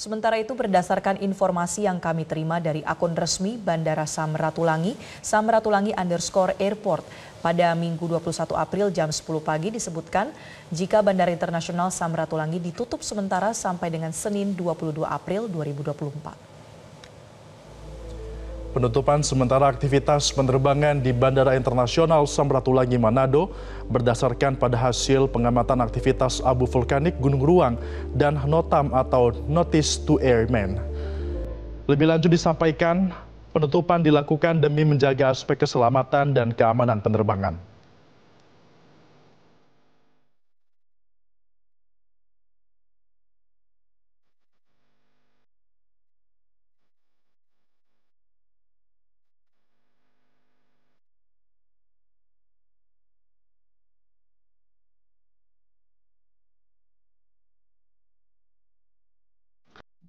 Sementara itu berdasarkan informasi yang kami terima dari akun resmi Bandara Samratulangi, Samratulangi underscore airport, pada Minggu 21 April jam 10 pagi disebutkan jika Bandara Internasional Samratulangi ditutup sementara sampai dengan Senin 22 April 2024. Penutupan sementara aktivitas penerbangan di Bandara Internasional Samratulangi Manado berdasarkan pada hasil pengamatan aktivitas abu vulkanik Gunung Ruang dan NOTAM atau Notice to Airmen. Lebih lanjut disampaikan, penutupan dilakukan demi menjaga aspek keselamatan dan keamanan penerbangan.